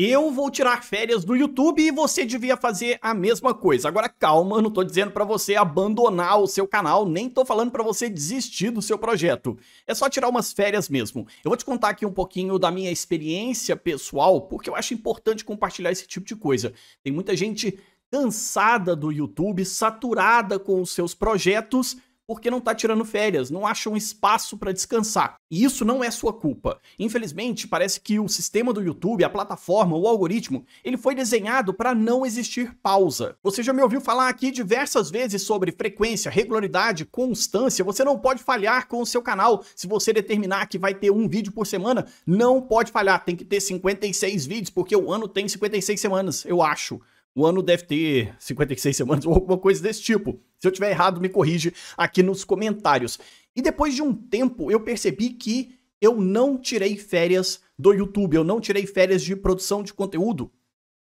Eu vou tirar férias do YouTube e você devia fazer a mesma coisa. Agora calma, não tô dizendo para você abandonar o seu canal, nem tô falando para você desistir do seu projeto. É só tirar umas férias mesmo. Eu vou te contar aqui um pouquinho da minha experiência pessoal, porque eu acho importante compartilhar esse tipo de coisa. Tem muita gente cansada do YouTube, saturada com os seus projetos porque não tá tirando férias, não acha um espaço para descansar. E isso não é sua culpa. Infelizmente, parece que o sistema do YouTube, a plataforma, o algoritmo, ele foi desenhado para não existir pausa. Você já me ouviu falar aqui diversas vezes sobre frequência, regularidade, constância. Você não pode falhar com o seu canal. Se você determinar que vai ter um vídeo por semana, não pode falhar. Tem que ter 56 vídeos, porque o ano tem 56 semanas, eu acho. O ano deve ter 56 semanas ou alguma coisa desse tipo. Se eu tiver errado, me corrige aqui nos comentários. E depois de um tempo, eu percebi que eu não tirei férias do YouTube, eu não tirei férias de produção de conteúdo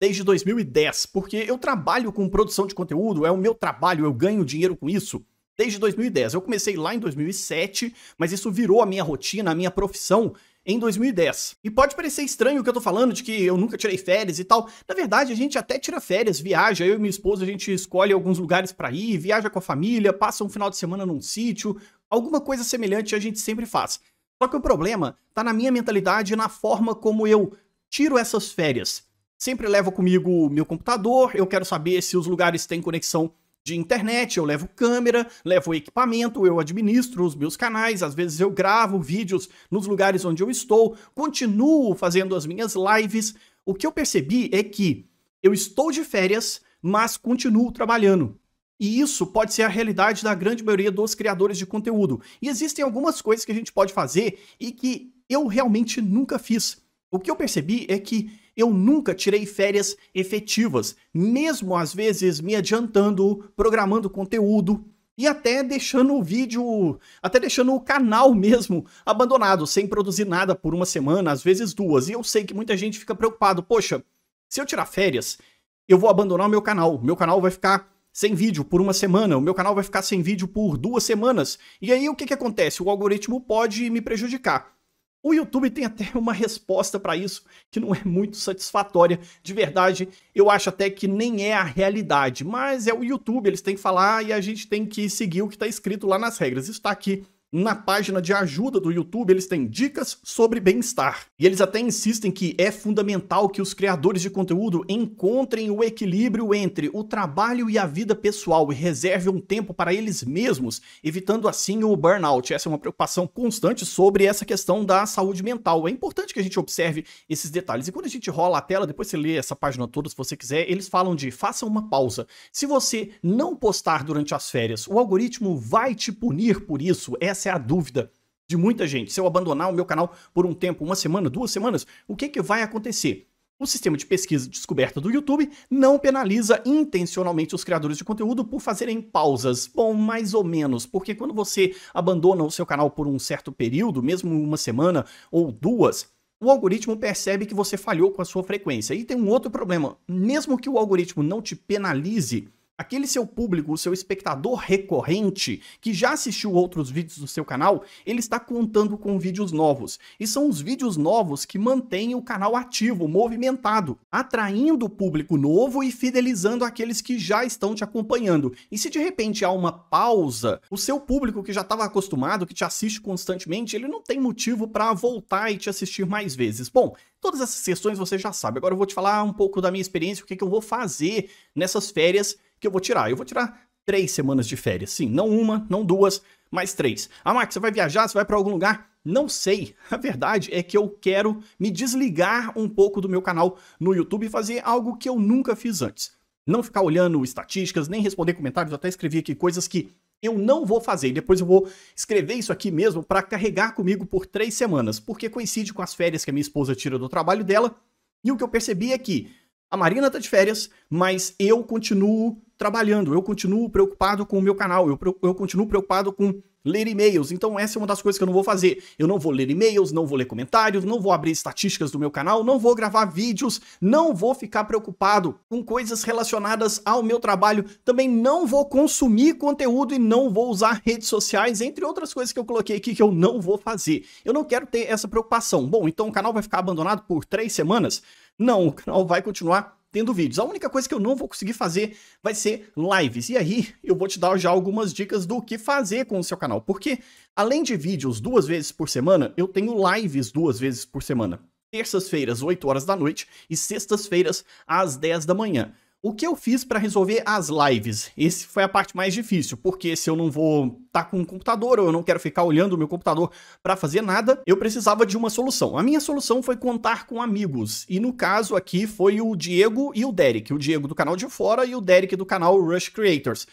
desde 2010, porque eu trabalho com produção de conteúdo, é o meu trabalho, eu ganho dinheiro com isso desde 2010. Eu comecei lá em 2007, mas isso virou a minha rotina, a minha profissão em 2010. E pode parecer estranho o que eu tô falando, de que eu nunca tirei férias e tal. Na verdade, a gente até tira férias, viaja, eu e minha esposa, a gente escolhe alguns lugares para ir, viaja com a família, passa um final de semana num sítio, alguma coisa semelhante a gente sempre faz. Só que o problema tá na minha mentalidade e na forma como eu tiro essas férias. Sempre levo comigo meu computador, eu quero saber se os lugares têm conexão de internet, eu levo câmera, levo equipamento, eu administro os meus canais, às vezes eu gravo vídeos nos lugares onde eu estou, continuo fazendo as minhas lives. O que eu percebi é que eu estou de férias, mas continuo trabalhando. E isso pode ser a realidade da grande maioria dos criadores de conteúdo. E existem algumas coisas que a gente pode fazer e que eu realmente nunca fiz. O que eu percebi é que eu nunca tirei férias efetivas, mesmo às vezes me adiantando, programando conteúdo e até deixando o vídeo, até deixando o canal mesmo abandonado, sem produzir nada por uma semana, às vezes duas. E eu sei que muita gente fica preocupado, poxa, se eu tirar férias, eu vou abandonar o meu canal, meu canal vai ficar sem vídeo por uma semana, o meu canal vai ficar sem vídeo por duas semanas. E aí o que, que acontece? O algoritmo pode me prejudicar. O YouTube tem até uma resposta para isso que não é muito satisfatória. De verdade, eu acho até que nem é a realidade, mas é o YouTube, eles têm que falar e a gente tem que seguir o que está escrito lá nas regras. Isso está aqui na página de ajuda do YouTube, eles têm dicas sobre bem-estar. E eles até insistem que é fundamental que os criadores de conteúdo encontrem o equilíbrio entre o trabalho e a vida pessoal e reservem um tempo para eles mesmos, evitando assim o burnout. Essa é uma preocupação constante sobre essa questão da saúde mental. É importante que a gente observe esses detalhes. E quando a gente rola a tela, depois você lê essa página toda, se você quiser, eles falam de faça uma pausa. Se você não postar durante as férias, o algoritmo vai te punir por isso essa é a dúvida de muita gente. Se eu abandonar o meu canal por um tempo, uma semana, duas semanas, o que, que vai acontecer? O sistema de pesquisa descoberta do YouTube não penaliza intencionalmente os criadores de conteúdo por fazerem pausas. Bom, mais ou menos, porque quando você abandona o seu canal por um certo período, mesmo uma semana ou duas, o algoritmo percebe que você falhou com a sua frequência. E tem um outro problema: mesmo que o algoritmo não te penalize Aquele seu público, o seu espectador recorrente, que já assistiu outros vídeos do seu canal, ele está contando com vídeos novos. E são os vídeos novos que mantêm o canal ativo, movimentado, atraindo o público novo e fidelizando aqueles que já estão te acompanhando. E se de repente há uma pausa, o seu público que já estava acostumado, que te assiste constantemente, ele não tem motivo para voltar e te assistir mais vezes. Bom, todas essas sessões você já sabe. Agora eu vou te falar um pouco da minha experiência, o que, é que eu vou fazer nessas férias que eu vou tirar. Eu vou tirar três semanas de férias. Sim, não uma, não duas, mas três. Ah, Max, você vai viajar? Você vai para algum lugar? Não sei. A verdade é que eu quero me desligar um pouco do meu canal no YouTube e fazer algo que eu nunca fiz antes. Não ficar olhando estatísticas, nem responder comentários, eu até escrevi aqui coisas que eu não vou fazer. depois eu vou escrever isso aqui mesmo para carregar comigo por três semanas, porque coincide com as férias que a minha esposa tira do trabalho dela. E o que eu percebi é que a Marina tá de férias, mas eu continuo trabalhando, eu continuo preocupado com o meu canal, eu, eu continuo preocupado com ler e-mails. Então essa é uma das coisas que eu não vou fazer. Eu não vou ler e-mails, não vou ler comentários, não vou abrir estatísticas do meu canal, não vou gravar vídeos, não vou ficar preocupado com coisas relacionadas ao meu trabalho, também não vou consumir conteúdo e não vou usar redes sociais, entre outras coisas que eu coloquei aqui que eu não vou fazer. Eu não quero ter essa preocupação. Bom, então o canal vai ficar abandonado por três semanas? Não, o canal vai continuar tendo vídeos. A única coisa que eu não vou conseguir fazer vai ser lives. E aí eu vou te dar já algumas dicas do que fazer com o seu canal, porque além de vídeos duas vezes por semana, eu tenho lives duas vezes por semana. Terças-feiras, 8 horas da noite e sextas-feiras, às 10 da manhã. O que eu fiz para resolver as lives? Esse foi a parte mais difícil, porque se eu não vou estar tá com o um computador ou eu não quero ficar olhando o meu computador para fazer nada, eu precisava de uma solução. A minha solução foi contar com amigos, e no caso aqui foi o Diego e o Derek, o Diego do canal de fora e o Derek do canal Rush Creators.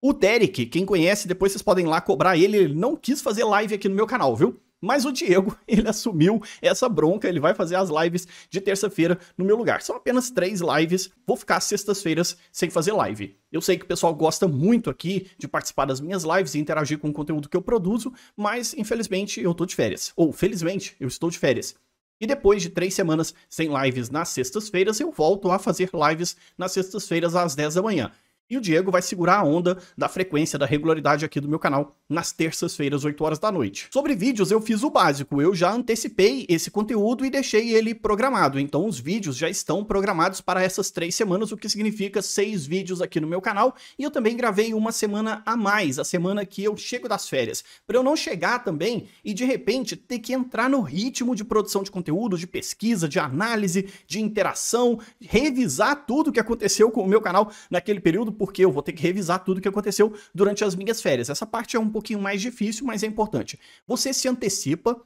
O Derek, quem conhece, depois vocês podem lá cobrar ele, ele não quis fazer live aqui no meu canal, viu? Mas o Diego, ele assumiu essa bronca, ele vai fazer as lives de terça-feira no meu lugar. São apenas três lives, vou ficar sextas-feiras sem fazer live. Eu sei que o pessoal gosta muito aqui de participar das minhas lives e interagir com o conteúdo que eu produzo, mas infelizmente eu tô de férias. Ou felizmente, eu estou de férias. E depois de três semanas sem lives nas sextas-feiras, eu volto a fazer lives nas sextas-feiras às 10 da manhã. E o Diego vai segurar a onda da frequência, da regularidade aqui do meu canal nas terças-feiras, 8 horas da noite. Sobre vídeos, eu fiz o básico, eu já antecipei esse conteúdo e deixei ele programado. Então, os vídeos já estão programados para essas três semanas, o que significa seis vídeos aqui no meu canal. E eu também gravei uma semana a mais, a semana que eu chego das férias, para eu não chegar também e de repente ter que entrar no ritmo de produção de conteúdo, de pesquisa, de análise, de interação, revisar tudo o que aconteceu com o meu canal naquele período porque eu vou ter que revisar tudo que aconteceu durante as minhas férias. Essa parte é um pouquinho mais difícil, mas é importante. Você se antecipa,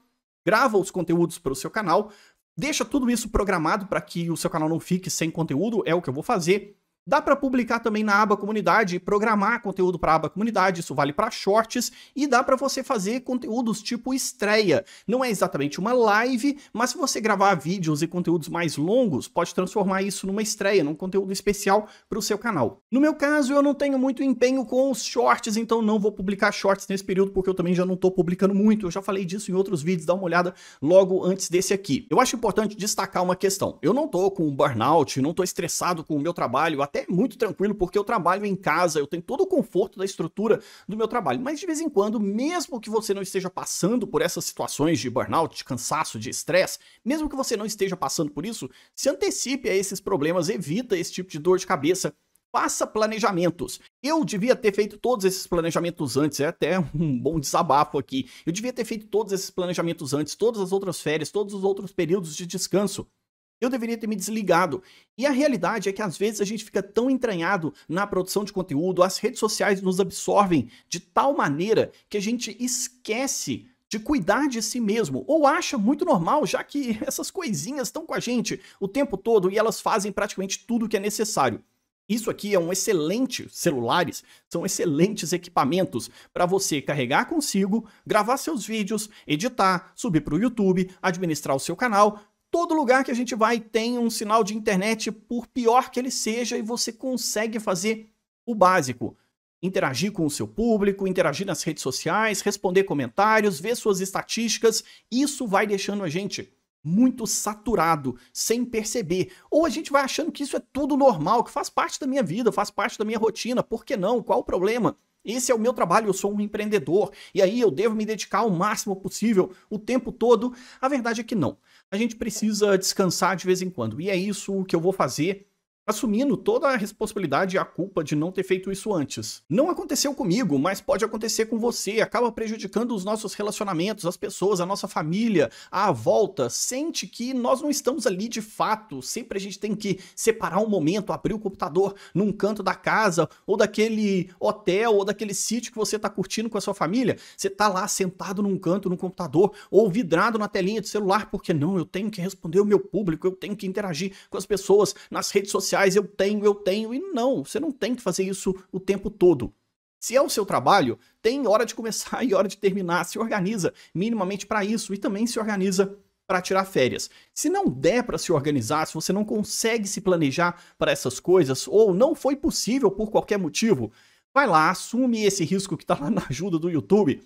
grava os conteúdos para o seu canal, deixa tudo isso programado para que o seu canal não fique sem conteúdo, é o que eu vou fazer. Dá para publicar também na aba comunidade, programar conteúdo para aba comunidade, isso vale para shorts e dá para você fazer conteúdos tipo estreia. Não é exatamente uma live, mas se você gravar vídeos e conteúdos mais longos, pode transformar isso numa estreia, num conteúdo especial para o seu canal. No meu caso, eu não tenho muito empenho com os shorts, então não vou publicar shorts nesse período porque eu também já não estou publicando muito. Eu já falei disso em outros vídeos, dá uma olhada logo antes desse aqui. Eu acho importante destacar uma questão. Eu não estou com burnout, não estou estressado com o meu trabalho, até é muito tranquilo, porque eu trabalho em casa, eu tenho todo o conforto da estrutura do meu trabalho. Mas de vez em quando, mesmo que você não esteja passando por essas situações de burnout, de cansaço, de estresse, mesmo que você não esteja passando por isso, se antecipe a esses problemas, evita esse tipo de dor de cabeça, faça planejamentos. Eu devia ter feito todos esses planejamentos antes, é até um bom desabafo aqui. Eu devia ter feito todos esses planejamentos antes, todas as outras férias, todos os outros períodos de descanso. Eu deveria ter me desligado. E a realidade é que às vezes a gente fica tão entranhado na produção de conteúdo, as redes sociais nos absorvem de tal maneira que a gente esquece de cuidar de si mesmo, ou acha muito normal, já que essas coisinhas estão com a gente o tempo todo e elas fazem praticamente tudo o que é necessário. Isso aqui é um excelente celulares, são excelentes equipamentos para você carregar consigo, gravar seus vídeos, editar, subir para o YouTube, administrar o seu canal, Todo lugar que a gente vai tem um sinal de internet, por pior que ele seja, e você consegue fazer o básico. Interagir com o seu público, interagir nas redes sociais, responder comentários, ver suas estatísticas. Isso vai deixando a gente muito saturado, sem perceber. Ou a gente vai achando que isso é tudo normal, que faz parte da minha vida, faz parte da minha rotina, por que não? Qual o problema? Esse é o meu trabalho, eu sou um empreendedor e aí eu devo me dedicar ao máximo possível o tempo todo. A verdade é que não a gente precisa descansar de vez em quando. E é isso que eu vou fazer assumindo toda a responsabilidade e a culpa de não ter feito isso antes. Não aconteceu comigo, mas pode acontecer com você, acaba prejudicando os nossos relacionamentos, as pessoas, a nossa família, a volta, sente que nós não estamos ali de fato, sempre a gente tem que separar um momento, abrir o computador num canto da casa, ou daquele hotel, ou daquele sítio que você está curtindo com a sua família, você está lá sentado num canto, no computador, ou vidrado na telinha de celular, porque não, eu tenho que responder o meu público, eu tenho que interagir com as pessoas nas redes sociais, sociais, eu tenho, eu tenho, e não, você não tem que fazer isso o tempo todo. Se é o seu trabalho, tem hora de começar e hora de terminar, se organiza minimamente para isso e também se organiza para tirar férias. Se não der para se organizar, se você não consegue se planejar para essas coisas ou não foi possível por qualquer motivo, vai lá, assume esse risco que está lá na ajuda do YouTube.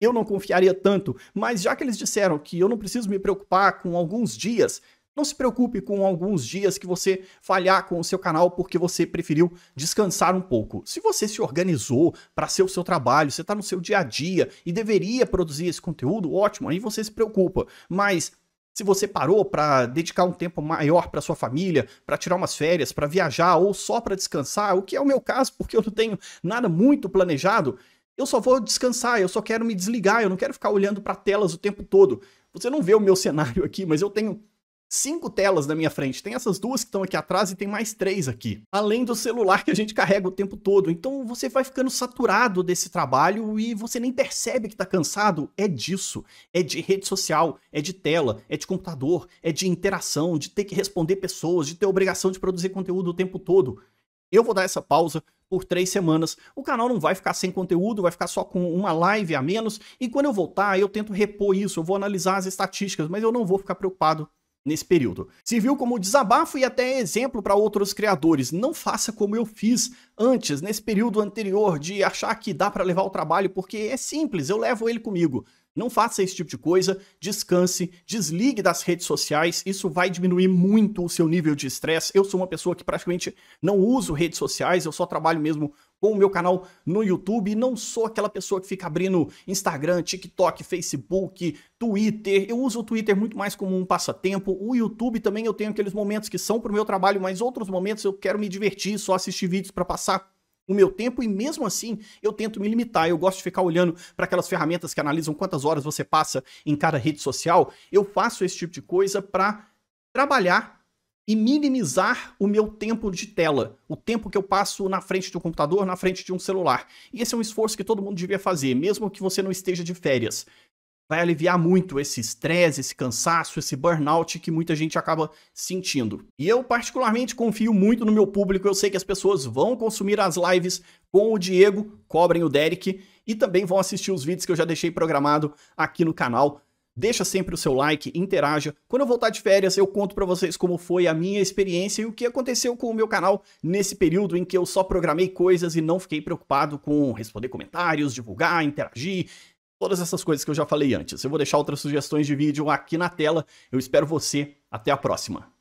Eu não confiaria tanto, mas já que eles disseram que eu não preciso me preocupar com alguns dias, não se preocupe com alguns dias que você falhar com o seu canal porque você preferiu descansar um pouco. Se você se organizou para ser o seu trabalho, você está no seu dia a dia e deveria produzir esse conteúdo, ótimo, aí você se preocupa. Mas se você parou para dedicar um tempo maior para sua família, para tirar umas férias, para viajar ou só para descansar, o que é o meu caso, porque eu não tenho nada muito planejado, eu só vou descansar, eu só quero me desligar, eu não quero ficar olhando para telas o tempo todo. Você não vê o meu cenário aqui, mas eu tenho cinco telas na minha frente. Tem essas duas que estão aqui atrás e tem mais três aqui. Além do celular que a gente carrega o tempo todo. Então você vai ficando saturado desse trabalho e você nem percebe que tá cansado. É disso. É de rede social, é de tela, é de computador, é de interação, de ter que responder pessoas, de ter obrigação de produzir conteúdo o tempo todo. Eu vou dar essa pausa por três semanas. O canal não vai ficar sem conteúdo, vai ficar só com uma live a menos. E quando eu voltar, eu tento repor isso, eu vou analisar as estatísticas, mas eu não vou ficar preocupado nesse período. Serviu como desabafo e até exemplo para outros criadores. Não faça como eu fiz antes, nesse período anterior, de achar que dá para levar o trabalho porque é simples, eu levo ele comigo. Não faça esse tipo de coisa, descanse, desligue das redes sociais, isso vai diminuir muito o seu nível de estresse. Eu sou uma pessoa que praticamente não uso redes sociais, eu só trabalho mesmo com o meu canal no YouTube. não sou aquela pessoa que fica abrindo Instagram, TikTok, Facebook, Twitter. Eu uso o Twitter muito mais como um passatempo. O YouTube também eu tenho aqueles momentos que são para o meu trabalho, mas outros momentos eu quero me divertir, só assistir vídeos para passar o meu tempo e mesmo assim eu tento me limitar. Eu gosto de ficar olhando para aquelas ferramentas que analisam quantas horas você passa em cada rede social. Eu faço esse tipo de coisa para trabalhar e minimizar o meu tempo de tela, o tempo que eu passo na frente de um computador, na frente de um celular. E esse é um esforço que todo mundo devia fazer, mesmo que você não esteja de férias. Vai aliviar muito esse estresse, esse cansaço, esse burnout que muita gente acaba sentindo. E eu, particularmente, confio muito no meu público. Eu sei que as pessoas vão consumir as lives com o Diego, cobrem o Derek e também vão assistir os vídeos que eu já deixei programado aqui no canal Deixa sempre o seu like, interaja. Quando eu voltar de férias, eu conto para vocês como foi a minha experiência e o que aconteceu com o meu canal nesse período em que eu só programei coisas e não fiquei preocupado com responder comentários, divulgar, interagir, todas essas coisas que eu já falei antes. Eu vou deixar outras sugestões de vídeo aqui na tela. Eu espero você. Até a próxima.